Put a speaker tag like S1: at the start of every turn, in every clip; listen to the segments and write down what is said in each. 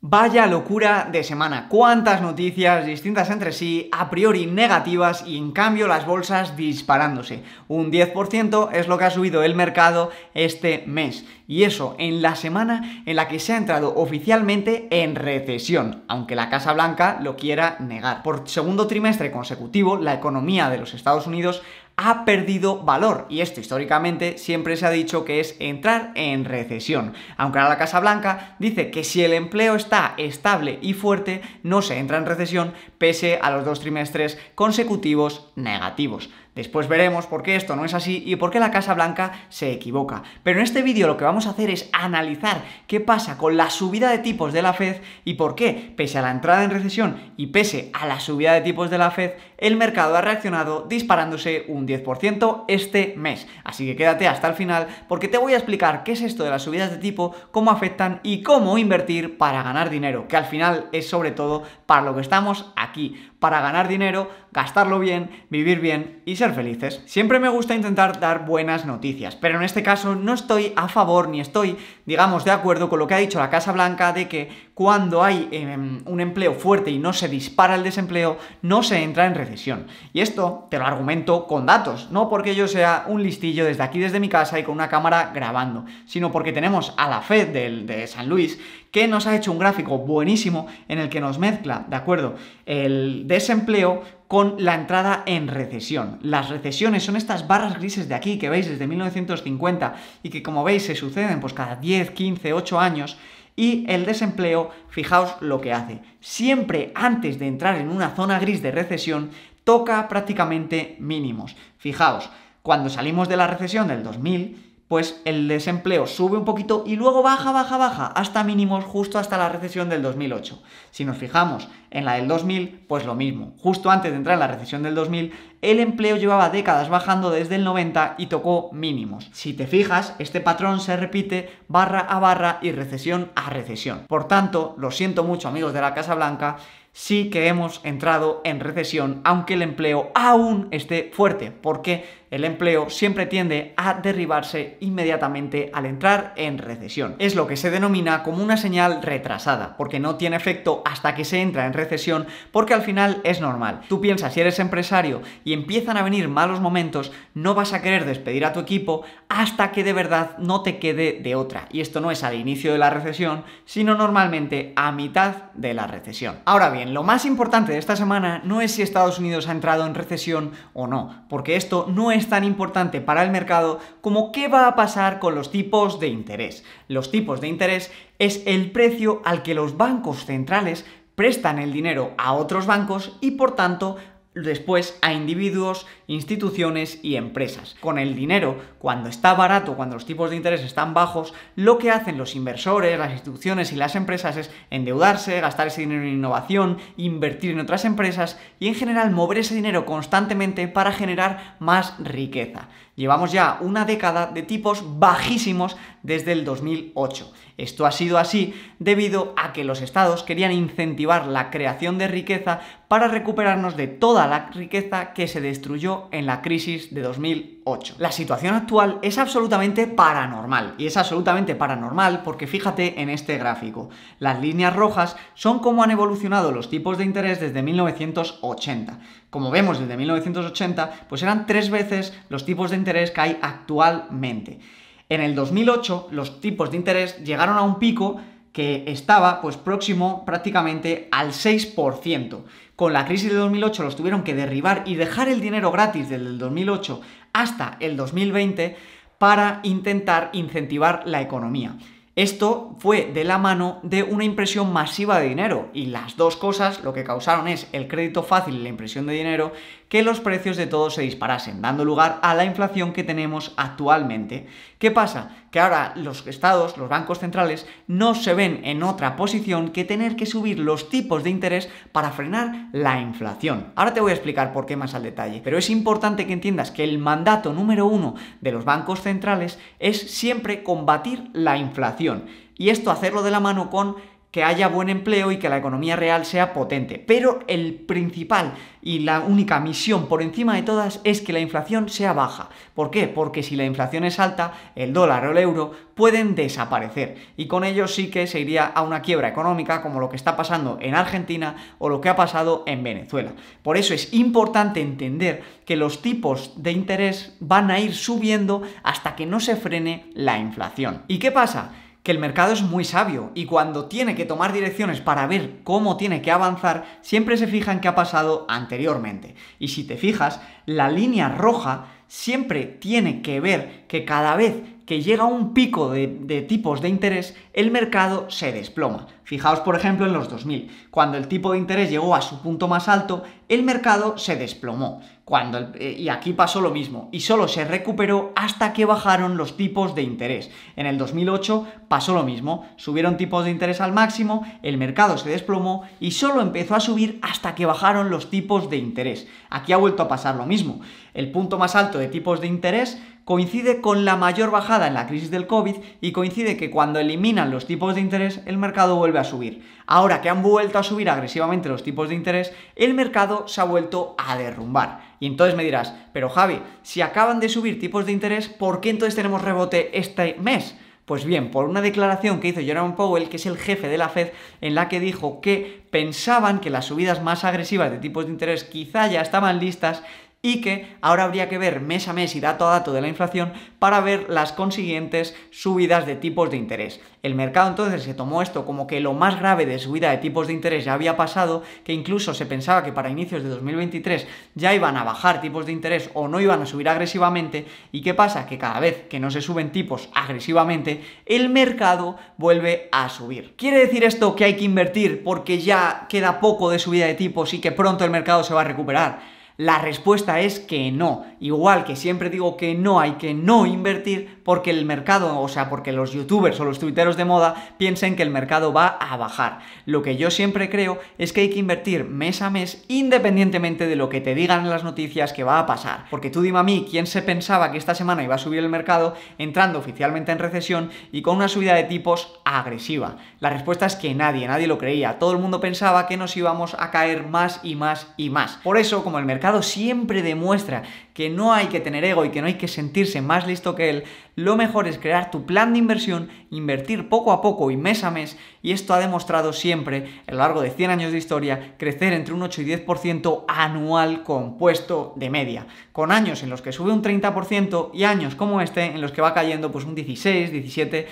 S1: Vaya locura de semana. Cuántas noticias distintas entre sí, a priori negativas y en cambio las bolsas disparándose. Un 10% es lo que ha subido el mercado este mes. Y eso en la semana en la que se ha entrado oficialmente en recesión, aunque la Casa Blanca lo quiera negar. Por segundo trimestre consecutivo, la economía de los Estados Unidos ha perdido valor y esto históricamente siempre se ha dicho que es entrar en recesión. Aunque ahora la Casa Blanca dice que si el empleo está estable y fuerte no se entra en recesión pese a los dos trimestres consecutivos negativos. Después veremos por qué esto no es así y por qué la Casa Blanca se equivoca. Pero en este vídeo lo que vamos a hacer es analizar qué pasa con la subida de tipos de la Fed y por qué, pese a la entrada en recesión y pese a la subida de tipos de la Fed, el mercado ha reaccionado disparándose un 10% este mes. Así que quédate hasta el final porque te voy a explicar qué es esto de las subidas de tipo, cómo afectan y cómo invertir para ganar dinero, que al final es sobre todo para lo que estamos aquí para ganar dinero, gastarlo bien, vivir bien y ser felices. Siempre me gusta intentar dar buenas noticias, pero en este caso no estoy a favor ni estoy, digamos, de acuerdo con lo que ha dicho la Casa Blanca de que cuando hay em, un empleo fuerte y no se dispara el desempleo, no se entra en recesión. Y esto te lo argumento con datos, no porque yo sea un listillo desde aquí, desde mi casa y con una cámara grabando, sino porque tenemos a la Fed de, de San Luis que nos ha hecho un gráfico buenísimo en el que nos mezcla, ¿de acuerdo? El desempleo con la entrada en recesión. Las recesiones son estas barras grises de aquí que veis desde 1950 y que como veis se suceden pues cada 10, 15, 8 años y el desempleo, fijaos lo que hace. Siempre antes de entrar en una zona gris de recesión toca prácticamente mínimos. Fijaos, cuando salimos de la recesión del 2000 pues el desempleo sube un poquito y luego baja, baja, baja, hasta mínimos justo hasta la recesión del 2008. Si nos fijamos en la del 2000, pues lo mismo. Justo antes de entrar en la recesión del 2000, el empleo llevaba décadas bajando desde el 90 y tocó mínimos. Si te fijas, este patrón se repite barra a barra y recesión a recesión. Por tanto, lo siento mucho amigos de la Casa Blanca, sí que hemos entrado en recesión, aunque el empleo aún esté fuerte, porque el empleo siempre tiende a derribarse inmediatamente al entrar en recesión. Es lo que se denomina como una señal retrasada, porque no tiene efecto hasta que se entra en recesión, porque al final es normal. Tú piensas, si eres empresario y empiezan a venir malos momentos, no vas a querer despedir a tu equipo hasta que de verdad no te quede de otra. Y esto no es al inicio de la recesión, sino normalmente a mitad de la recesión. Ahora bien, lo más importante de esta semana no es si Estados Unidos ha entrado en recesión o no, porque esto no es tan importante para el mercado como qué va a pasar con los tipos de interés. Los tipos de interés es el precio al que los bancos centrales prestan el dinero a otros bancos y por tanto después a individuos instituciones y empresas. Con el dinero, cuando está barato, cuando los tipos de interés están bajos, lo que hacen los inversores, las instituciones y las empresas es endeudarse, gastar ese dinero en innovación, invertir en otras empresas y en general mover ese dinero constantemente para generar más riqueza. Llevamos ya una década de tipos bajísimos desde el 2008. Esto ha sido así debido a que los estados querían incentivar la creación de riqueza para recuperarnos de toda la riqueza que se destruyó en la crisis de 2008. La situación actual es absolutamente paranormal, y es absolutamente paranormal porque fíjate en este gráfico. Las líneas rojas son cómo han evolucionado los tipos de interés desde 1980. Como vemos desde 1980, pues eran tres veces los tipos de interés que hay actualmente. En el 2008 los tipos de interés llegaron a un pico que estaba pues próximo prácticamente al 6% con la crisis de 2008 los tuvieron que derribar y dejar el dinero gratis desde el 2008 hasta el 2020 para intentar incentivar la economía. Esto fue de la mano de una impresión masiva de dinero y las dos cosas lo que causaron es el crédito fácil y la impresión de dinero que los precios de todo se disparasen, dando lugar a la inflación que tenemos actualmente. ¿Qué pasa? Que ahora los estados, los bancos centrales, no se ven en otra posición que tener que subir los tipos de interés para frenar la inflación. Ahora te voy a explicar por qué más al detalle, pero es importante que entiendas que el mandato número uno de los bancos centrales es siempre combatir la inflación. Y esto hacerlo de la mano con que haya buen empleo y que la economía real sea potente. Pero el principal y la única misión por encima de todas es que la inflación sea baja. ¿Por qué? Porque si la inflación es alta, el dólar o el euro pueden desaparecer. Y con ello sí que se iría a una quiebra económica como lo que está pasando en Argentina o lo que ha pasado en Venezuela. Por eso es importante entender que los tipos de interés van a ir subiendo hasta que no se frene la inflación. ¿Y qué pasa? que el mercado es muy sabio y cuando tiene que tomar direcciones para ver cómo tiene que avanzar, siempre se fija en qué ha pasado anteriormente. Y si te fijas, la línea roja siempre tiene que ver que cada vez que llega a un pico de, tipos de interés, el mercado se desploma. Fijaos, por ejemplo, en los 2000. Cuando el tipo de interés llegó a su punto más alto, el mercado se desplomó. Cuando eh, y aquí pasó lo mismo. Y solo se recuperó hasta que bajaron los tipos de interés. En el 2008 pasó lo mismo. Subieron tipos de interés al máximo, el mercado se desplomó y solo empezó a subir hasta que bajaron los tipos de interés. Aquí ha vuelto a pasar lo mismo. El punto más alto de tipos de interés coincide con la mayor bajada en la crisis del COVID y coincide que cuando eliminan los tipos de interés el mercado vuelve a subir. Ahora que han vuelto a subir agresivamente los tipos de interés, el mercado se ha vuelto a derrumbar. Y entonces me dirás, pero Javi, si acaban de subir tipos de interés, ¿por qué entonces tenemos rebote este mes? Pues bien, por una declaración que hizo Jerome Powell, que es el jefe de la Fed, en la que dijo que pensaban que las subidas más agresivas de tipos de interés quizá ya estaban listas y que ahora habría que ver mes a mes y dato a dato de la inflación para ver las consiguientes subidas de tipos de interés. El mercado entonces se tomó esto como que lo más grave de subida de tipos de interés ya había pasado, que incluso se pensaba que para inicios de 2023 ya iban a bajar tipos de interés o no iban a subir agresivamente. ¿Y qué pasa? Que cada vez que no se suben tipos agresivamente, el mercado vuelve a subir. ¿Quiere decir esto que hay que invertir porque ya queda poco de subida de tipos y que pronto el mercado se va a recuperar? La respuesta es que no. Igual que siempre digo que no hay que no invertir porque el mercado, o sea, porque los youtubers o los tuiteros de moda piensen que el mercado va a bajar. Lo que yo siempre creo es que hay que invertir mes a mes independientemente de lo que te digan en las noticias que va a pasar. Porque tú dime a mí quién se pensaba que esta semana iba a subir el mercado entrando oficialmente en recesión y con una subida de tipos agresiva. La respuesta es que nadie, nadie lo creía. Todo el mundo pensaba que nos íbamos a caer más y más y más. Por eso, como el mercado siempre demuestra que no hay que tener ego y que no hay que sentirse más listo que él, lo mejor es crear tu plan de inversión, invertir poco a poco y mes a mes, y esto ha demostrado siempre, a lo largo de 100 años de historia, crecer entre un 8 y 10% anual compuesto de media, con años en los que sube un 30% y años como este en los que va cayendo pues un 16, 17%.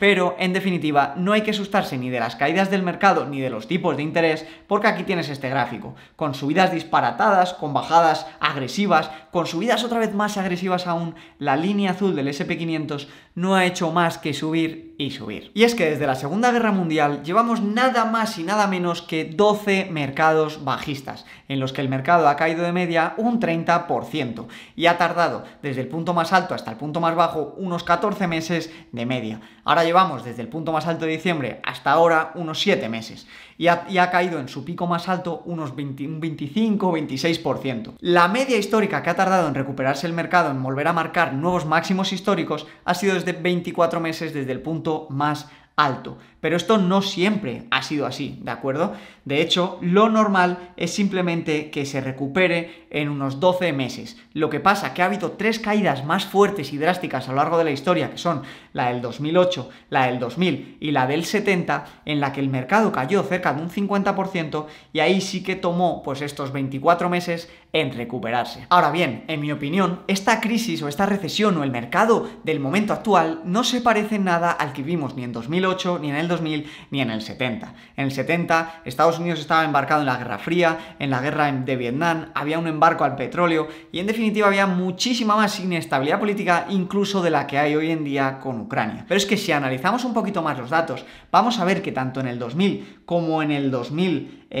S1: Pero en definitiva, no hay que asustarse ni de las caídas del mercado ni de los tipos de interés, porque aquí tienes este gráfico, con subidas disparatadas, con bajadas agresivas, con subidas otra vez más agresivas aún, la línea azul del SP500 no ha hecho más que subir y subir. Y es que desde la Segunda Guerra Mundial llevamos nada más y nada menos que 12 mercados bajistas, en los que el mercado ha caído de media un 30% y ha tardado desde el punto más alto hasta el punto más bajo unos 14 meses de media. Ahora llevamos desde el punto más alto de diciembre hasta ahora unos 7 meses y ha, caído en su pico más alto unos 25-26%. La media histórica que ha tardado en recuperarse el mercado, en volver a marcar nuevos máximos históricos, ha sido desde 24 meses desde el punto más alto. Pero esto no siempre ha sido así, ¿de acuerdo? De hecho, lo normal es simplemente que se recupere en unos 12 meses. Lo que pasa que ha habido tres caídas más fuertes y drásticas a lo largo de la historia, que son la del 2008, la del 2000 y la del 70, en la que el mercado cayó cerca de un 50% y ahí sí que tomó pues estos 24 meses en recuperarse. Ahora bien, en mi opinión, esta crisis o esta recesión o el mercado del momento actual no se parece nada al que vimos ni en 2008 ni en el 2000 ni en el 70. En el 70 Estados Unidos estaba embarcado en la Guerra Fría, en la guerra de Vietnam, había un embarco al petróleo y en definitiva había muchísima más inestabilidad política incluso de la que hay hoy en día con Ucrania. Pero es que si analizamos un poquito más los datos, vamos a ver que tanto en el 2000 como en el 2000 8,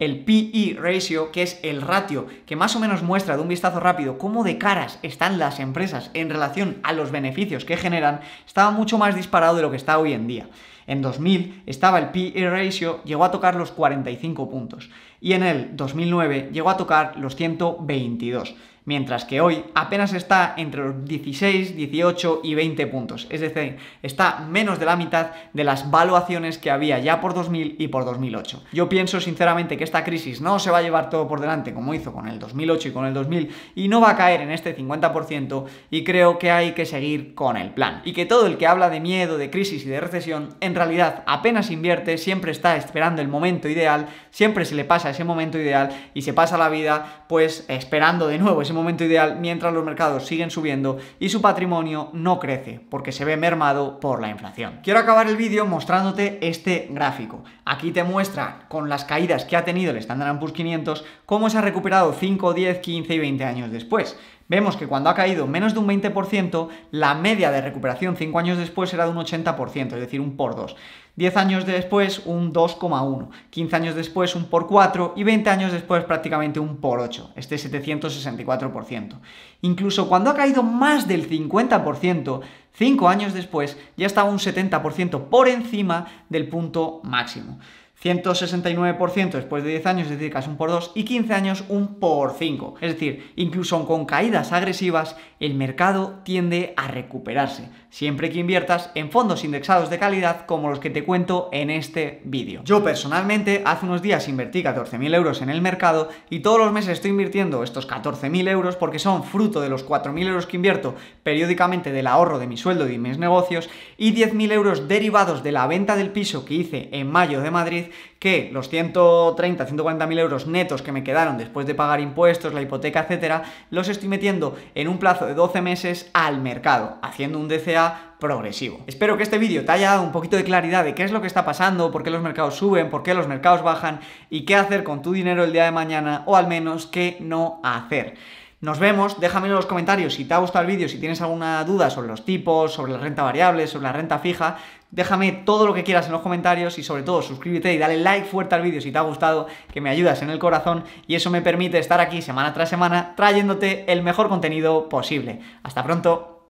S1: eh, el PE ratio, que es el ratio que más o menos muestra de un vistazo rápido cómo de caras están las empresas en relación a los beneficios que generan, estaba mucho más disparado de lo que está hoy en día. En 2000 estaba el PE ratio, llegó a tocar los 45 puntos y en el 2009 llegó a tocar los 122 mientras que hoy apenas está entre los 16, 18 y 20 puntos, es decir, está menos de la mitad de las valuaciones que había ya por 2000 y por 2008. Yo pienso sinceramente que esta crisis no se va a llevar todo por delante como hizo con el 2008 y con el 2000 y no va a caer en este 50% y creo que hay que seguir con el plan. Y que todo el que habla de miedo, de crisis y de recesión, en realidad apenas invierte, siempre está esperando el momento ideal, siempre se le pasa ese momento ideal y se pasa la vida pues esperando de nuevo ese momento ideal mientras los mercados siguen subiendo y su patrimonio no crece porque se ve mermado por la inflación. Quiero acabar el vídeo mostrándote este gráfico. Aquí te muestra con las caídas que ha tenido el Standard Poor's 500 cómo se ha recuperado 5, 10, 15 y 20 años después vemos que cuando ha caído menos de un 20%, la media de recuperación 5 años después era de un 80%, es decir, un por 2. 10 años después un 2,1, 15 años después un por 4 y 20 años después prácticamente un por 8, este 764%. Incluso cuando ha caído más del 50%, 5 años después ya estaba un 70% por encima del punto máximo. 169% después de 10 años, es decir, casi un por 2, y 15 años un por 5. Es decir, incluso con caídas agresivas, el mercado tiende a recuperarse siempre que inviertas en fondos indexados de calidad como los que te cuento en este vídeo. Yo personalmente hace unos días invertí 14.000 euros en el mercado y todos los meses estoy invirtiendo estos 14.000 euros porque son fruto de los 4.000 euros que invierto periódicamente del ahorro de mi sueldo y mis negocios y 10.000 euros derivados de la venta del piso que hice en mayo de Madrid que los 130, 140 mil euros netos que me quedaron después de pagar impuestos, la hipoteca, etcétera, los estoy metiendo en un plazo de 12 meses al mercado, haciendo un DCA progresivo. Espero que este vídeo te haya dado un poquito de claridad de qué es lo que está pasando, por qué los mercados suben, por qué los mercados bajan y qué hacer con tu dinero el día de mañana o al menos qué no hacer. Nos vemos, déjame en los comentarios si te ha gustado el vídeo, si tienes alguna duda sobre los tipos, sobre la renta variable, sobre la renta fija, déjame todo lo que quieras en los comentarios y sobre todo suscríbete y dale like fuerte al vídeo si te ha gustado, que me ayudas en el corazón y eso me permite estar aquí semana tras semana trayéndote el mejor contenido posible. Hasta pronto.